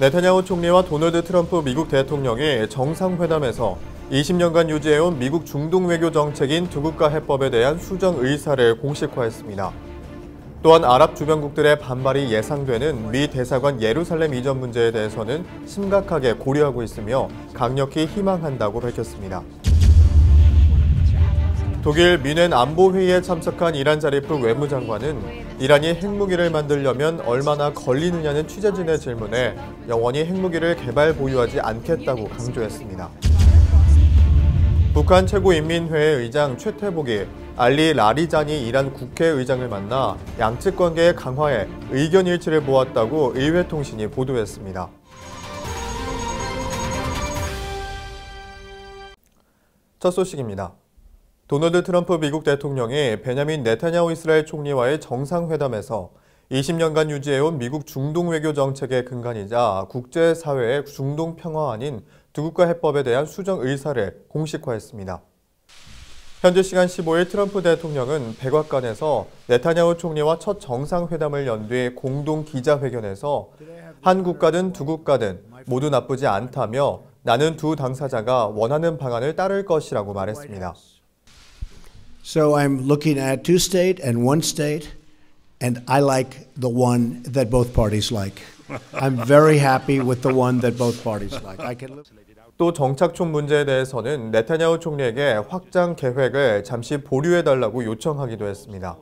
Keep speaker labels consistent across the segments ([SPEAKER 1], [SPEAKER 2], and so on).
[SPEAKER 1] 네타냐후 총리와 도널드 트럼프 미국 대통령이 정상회담에서 20년간 유지해온 미국 중동 외교 정책인 두국가 해법에 대한 수정 의사를 공식화했습니다. 또한 아랍 주변국들의 반발이 예상되는 미 대사관 예루살렘 이전 문제에 대해서는 심각하게 고려하고 있으며 강력히 희망한다고 밝혔습니다. 독일 미넨 안보회의에 참석한 이란 자리프 외무장관은 이란이 핵무기를 만들려면 얼마나 걸리느냐는 취재진의 질문에 영원히 핵무기를 개발 보유하지 않겠다고 강조했습니다. 북한 최고인민회의 의장 최태복이 알리 라리잔이 이란 국회의장을 만나 양측 관계 강화에 의견 일치를 모았다고 의회통신이 보도했습니다. 첫 소식입니다. 도널드 트럼프 미국 대통령이 베냐민 네타냐오 이스라엘 총리와의 정상회담에서 20년간 유지해온 미국 중동 외교 정책의 근간이자 국제사회의 중동 평화 아닌 두 국가 해법에 대한 수정 의사를 공식화했습니다. 현재 시간 15일 트럼프 대통령은 백악관에서 네타냐후 총리와 첫 정상회담을 연 뒤 공동 기자회견에서 한 국가든 두 국가든 모두 나쁘지 않다며 나는 두 당사자가 원하는 방안을 따를 것이라고 말했습니다.
[SPEAKER 2] So I'm looking at two state and one state, and I like the one that both parties like. I'm very happy with the one that both parties like. I
[SPEAKER 1] can 또 정착촌 문제에 대해서는 네타냐후 총리에게 확장 계획을 잠시 보류해 달라고 요청하기도 했습니다.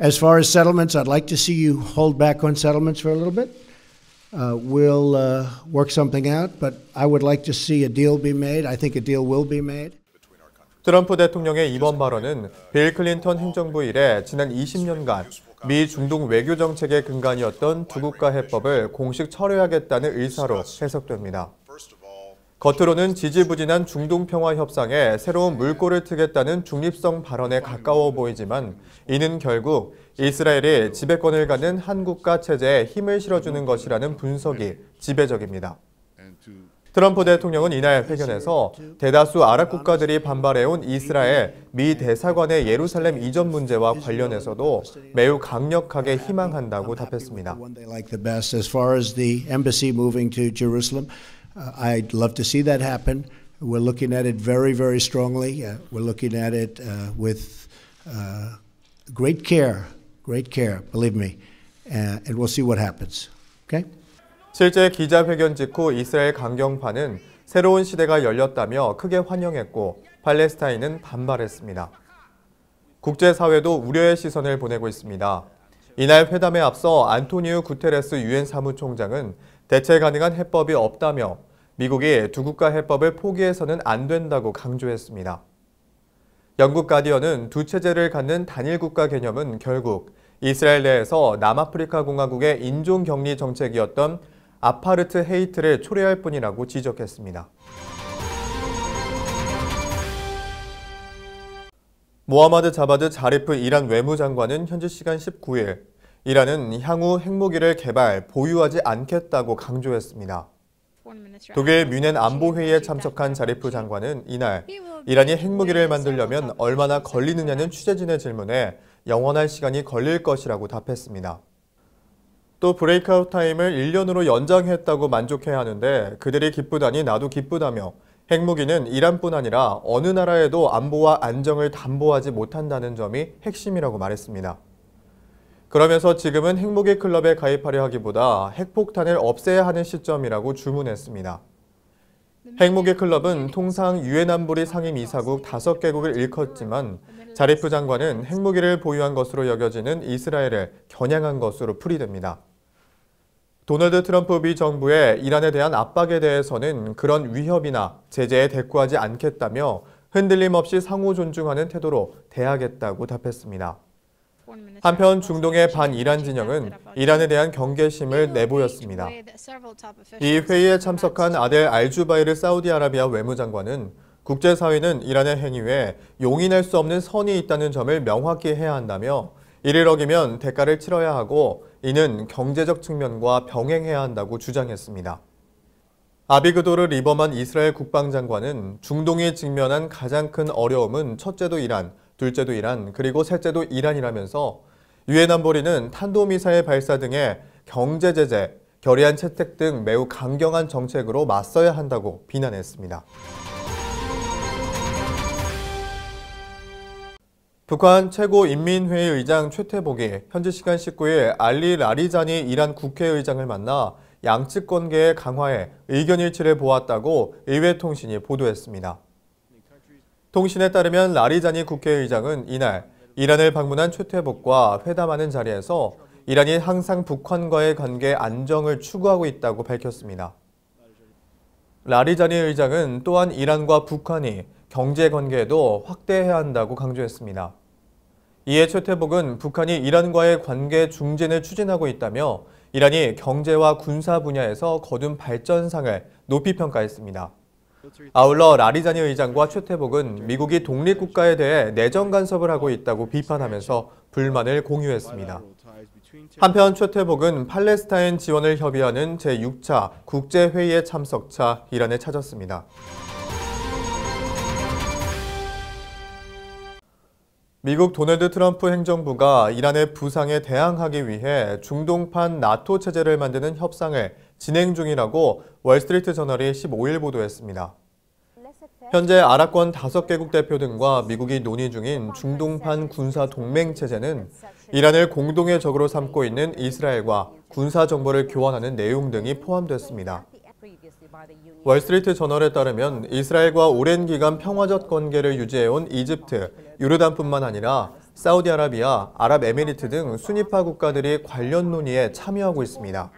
[SPEAKER 2] As far as settlements, I'd like to see you hold back on settlements for a little bit. Uh, we'll uh, work something out, but I would like to see a deal be made. I think a deal will be made.
[SPEAKER 1] 트럼프 대통령의 이번 발언은 빌 클린턴 행정부 이래 지난 20년간 미 중동 외교 정책의 근간이었던 두 국가 해법을 공식 철회하겠다는 의사로 해석됩니다. 겉으로는 지지부진한 중동 평화 협상에 새로운 물꼬를 트겠다는 중립성 발언에 가까워 보이지만 이는 결국 이스라엘이 지배권을 가는 한국가 체제에 힘을 실어주는 것이라는 분석이 지배적입니다. 트럼프 대통령은 이날 회견에서 대다수 아랍 국가들이 반발해온 이스라엘 미 대사관의 예루살렘 이전 문제와 관련해서도 매우 강력하게 희망한다고
[SPEAKER 2] 답했습니다. We're looking at it very, very strongly. Uh, we're looking at it uh, with uh, great care, great care, believe me. and we'll see what happens. Okay?
[SPEAKER 1] 실제 기자회견 직후 이스라엘 강경파는 새로운 시대가 열렸다며 크게 환영했고 팔레스타인은 반발했습니다. 국제사회도 우려의 시선을 보내고 있습니다. 이날 회담에 앞서 안토니우 구테레스 유엔 사무총장은 대체 가능한 해법이 없다며 미국이 두 국가 해법을 포기해서는 안 된다고 강조했습니다. 영국 가디언은 두 체제를 갖는 단일 국가 개념은 결국 이스라엘 내에서 남아프리카 공화국의 인종 격리 정책이었던 아파르트 헤이트를 초래할 뿐이라고 지적했습니다. 모하마드 자바드 자리프 이란 외무장관은 현지 시간 19일 이란은 향후 핵무기를 개발, 보유하지 않겠다고 강조했습니다. 독일 뮌헨 안보회의에 참석한 자리프 장관은 이날 이란이 핵무기를 만들려면 얼마나 걸리느냐는 취재진의 질문에 영원할 시간이 걸릴 것이라고 답했습니다. 또 브레이크아웃 타임을 1년으로 연장했다고 만족해야 하는데 그들이 기쁘다니 나도 기쁘다며 핵무기는 이란뿐 아니라 어느 나라에도 안보와 안정을 담보하지 못한다는 점이 핵심이라고 말했습니다. 그러면서 지금은 핵무기 클럽에 가입하려 하기보다 핵폭탄을 없애야 하는 시점이라고 주문했습니다. 핵무기 클럽은 통상 유엔 안보리 상임 이사국 5개국을 일컫지만 자리프 장관은 핵무기를 보유한 것으로 여겨지는 이스라엘을 겨냥한 것으로 풀이됩니다. 도널드 트럼프 미 정부의 이란에 대한 압박에 대해서는 그런 위협이나 제재에 대꾸하지 않겠다며 흔들림 없이 상호 존중하는 태도로 대하겠다고 답했습니다. 한편 중동의 반이란 진영은 이란에 대한 경계심을 내보였습니다. 이 회의에 참석한 아델 알주바이르 사우디아라비아 외무장관은 국제사회는 이란의 행위에 용인할 수 없는 선이 있다는 점을 명확히 해야 한다며 이를 어기면 대가를 치러야 하고 이는 경제적 측면과 병행해야 한다고 주장했습니다. 아비그도를 입범한 이스라엘 국방장관은 중동이 직면한 가장 큰 어려움은 첫째도 이란, 둘째도 이란, 그리고 셋째도 이란이라면서 유엔 안보리는 탄도미사일 발사 등의 경제 제재, 결의안 채택 등 매우 강경한 정책으로 맞서야 한다고 비난했습니다. 북한 최고인민회의 의장 최태복이 현지 시간 19일 알리 라리자니 이란 국회의장을 만나 양측 관계 의 강화에 의견일치를 보았다고 의회통신이 보도했습니다. 통신에 따르면 라리자니 국회의장은 이날 이란을 방문한 최태복과 회담하는 자리에서 이란이 항상 북한과의 관계 안정을 추구하고 있다고 밝혔습니다. 라리자니 의장은 또한 이란과 북한이 경제 관계도 확대해야 한다고 강조했습니다. 이에 최태복은 북한이 이란과의 관계 중진을 추진하고 있다며 이란이 경제와 군사 분야에서 거둔 발전상을 높이 평가했습니다. 아울러 라리자니 의장과 최태복은 미국이 독립국가에 대해 내정 간섭을 하고 있다고 비판하면서 불만을 공유했습니다. 한편 최태복은 팔레스타인 지원을 협의하는 제6차 국제회의에 참석차 이란을 찾았습니다. 미국 도널드 트럼프 행정부가 이란의 부상에 대항하기 위해 중동판 나토 체제를 만드는 협상을 진행 중이라고 월스트리트 저널이 15일 보도했습니다. 현재 아랍권 5개국 대표 등과 미국이 논의 중인 중동판 군사 동맹 체제는 이란을 공동의 적으로 삼고 있는 이스라엘과 군사 정보를 교환하는 내용 등이 포함됐습니다. 월스트리트 저널에 따르면 이스라엘과 오랜 기간 평화적 관계를 유지해온 이집트, 유르단뿐만 아니라 사우디아라비아, 아랍에미리트 등 순위파 국가들이 관련 논의에 참여하고 있습니다.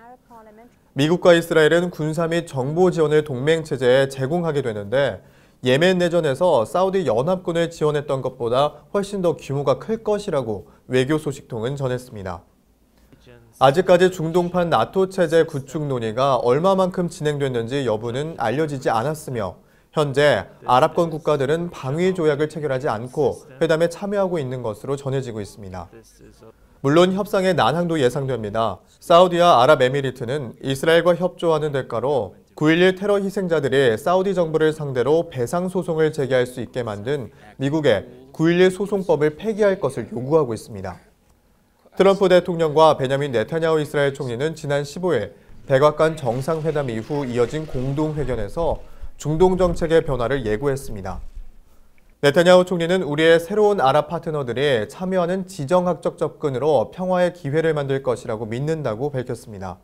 [SPEAKER 1] 미국과 이스라엘은 군사 및 정보 지원을 동맹체제에 제공하게 되는데 예멘 내전에서 사우디 연합군을 지원했던 것보다 훨씬 더 규모가 클 것이라고 외교 소식통은 전했습니다. 아직까지 중동판 나토 체제 구축 논의가 얼마만큼 진행됐는지 여부는 알려지지 않았으며 현재 아랍권 국가들은 방위 조약을 체결하지 않고 회담에 참여하고 있는 것으로 전해지고 있습니다. 물론 협상의 난항도 예상됩니다. 사우디와 아랍에미리트는 이스라엘과 협조하는 대가로 9.11 테러 희생자들이 사우디 정부를 상대로 배상 소송을 제기할 수 있게 만든 미국의 9.11 소송법을 폐기할 것을 요구하고 있습니다. 트럼프 대통령과 베냐민 네타냐후 이스라엘 총리는 지난 15일 백악관 정상회담 이후 이어진 공동회견에서 중동 정책의 변화를 예고했습니다. 네타냐후 총리는 우리의 새로운 아랍 파트너들이 참여하는 지정학적 접근으로 평화의 기회를 만들 것이라고 믿는다고 밝혔습니다.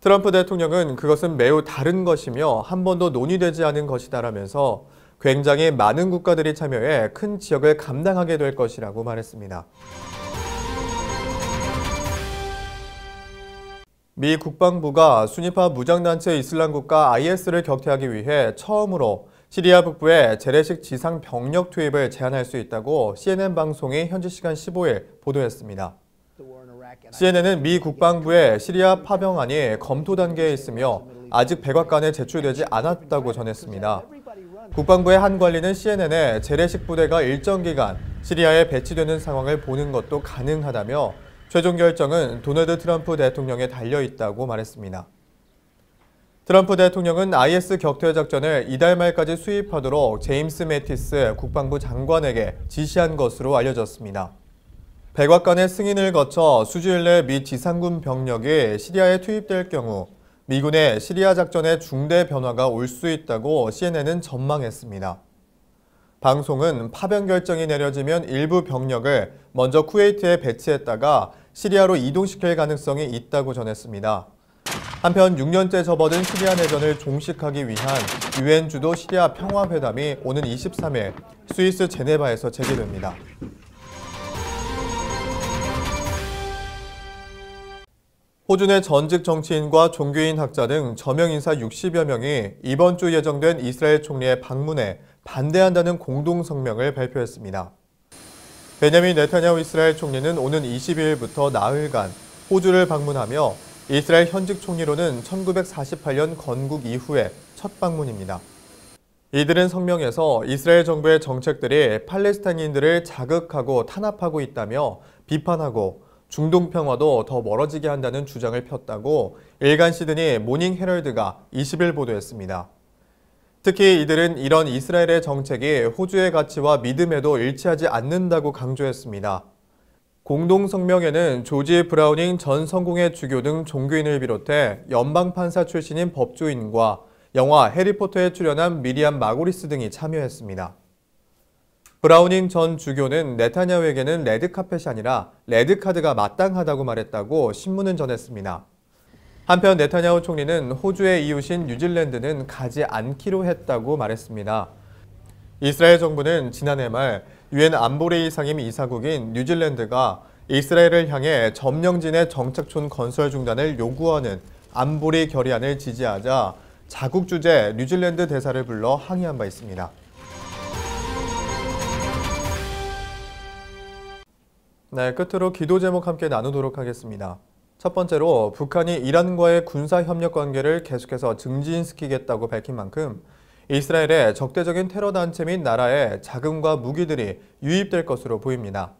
[SPEAKER 1] 트럼프 대통령은 그것은 매우 다른 것이며 한 번도 논의되지 않은 것이다라면서 굉장히 많은 국가들이 참여해 큰 지역을 감당하게 될 것이라고 말했습니다. 미 국방부가 순위파 무장단체 이슬람국가 IS를 격퇴하기 위해 처음으로 시리아 북부에 재래식 지상 병력 투입을 제한할 수 있다고 CNN 방송이 현지 시간 15일 보도했습니다. CNN은 미 국방부의 시리아 파병안이 검토 단계에 있으며 아직 백악관에 제출되지 않았다고 전했습니다. 국방부의 한 관리는 CNN에 재래식 부대가 일정 기간 시리아에 배치되는 상황을 보는 것도 가능하다며 최종 결정은 도널드 트럼프 대통령에 달려 있다고 말했습니다. 트럼프 대통령은 IS 격퇴 작전을 이달 말까지 수입하도록 제임스 매티스 국방부 장관에게 지시한 것으로 알려졌습니다. 백악관의 승인을 거쳐 수주일 내 미 지상군 병력이 시리아에 투입될 경우 미군의 시리아 작전에 중대 변화가 올 수 있다고 CNN은 전망했습니다. 방송은 파병 결정이 내려지면 일부 병력을 먼저 쿠웨이트에 배치했다가 시리아로 이동시킬 가능성이 있다고 전했습니다. 한편 6년째 접어든 시리아 내전을 종식하기 위한 유엔 주도 시리아 평화회담이 오는 23일 스위스 제네바에서 재개됩니다. 호주의 전직 정치인과 종교인 학자 등 저명 인사 60여 명이 이번 주 예정된 이스라엘 총리의 방문에 반대한다는 공동 성명을 발표했습니다. 베냐민 네타냐후 이스라엘 총리는 오는 22일부터 나흘간 호주를 방문하며 이스라엘 현직 총리로는 1948년 건국 이후에 첫 방문입니다. 이들은 성명에서 이스라엘 정부의 정책들이 팔레스타인인들을 자극하고 탄압하고 있다며 비판하고 중동 평화도 더 멀어지게 한다는 주장을 폈다고 일간 시드니 모닝 헤럴드가 20일 보도했습니다. 특히 이들은 이런 이스라엘의 정책이 호주의 가치와 믿음에도 일치하지 않는다고 강조했습니다. 공동성명에는 조지 브라우닝 전 성공의 주교 등 종교인을 비롯해 연방판사 출신인 법조인과 영화 해리포터에 출연한 미리암 마고리스 등이 참여했습니다. 브라우닝 전 주교는 네타냐후에게는 레드카펫이 아니라 레드카드가 마땅하다고 말했다고 신문은 전했습니다. 한편 네타냐후 총리는 호주의 이웃인 뉴질랜드는 가지 않기로 했다고 말했습니다. 이스라엘 정부는 지난해 말 유엔 안보레 상임 이사국인 뉴질랜드가 이스라엘을 향해 점령지 내 정착촌 건설 중단을 요구하는 안보리 결의안을 지지하자 자국 주재 뉴질랜드 대사를 불러 항의한 바 있습니다. 네, 끝으로 기도 제목 함께 나누도록 하겠습니다. 첫 번째로 북한이 이란과의 군사협력 관계를 계속해서 증진시키겠다고 밝힌 만큼 이스라엘의 적대적인 테러 단체 및 나라의 자금과 무기들이 유입될 것으로 보입니다.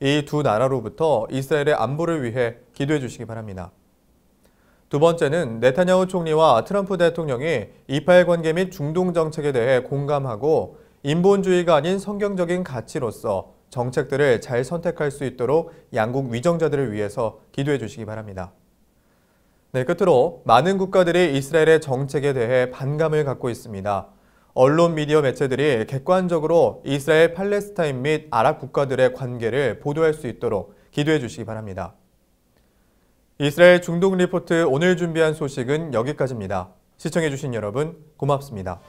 [SPEAKER 1] 이 두 나라로부터 이스라엘의 안보를 위해 기도해 주시기 바랍니다. 두 번째는 네타냐후 총리와 트럼프 대통령이 이파엘 관계 및 중동 정책에 대해 공감하고 인본주의가 아닌 성경적인 가치로서 정책들을 잘 선택할 수 있도록 양국 위정자들을 위해서 기도해 주시기 바랍니다. 네, 끝으로 많은 국가들이 이스라엘의 정책에 대해 반감을 갖고 있습니다. 언론 미디어 매체들이 객관적으로 이스라엘, 팔레스타인 및 아랍 국가들의 관계를 보도할 수 있도록 기도해 주시기 바랍니다. 이스라엘 중동 리포트 오늘 준비한 소식은 여기까지입니다. 시청해주신 여러분 고맙습니다.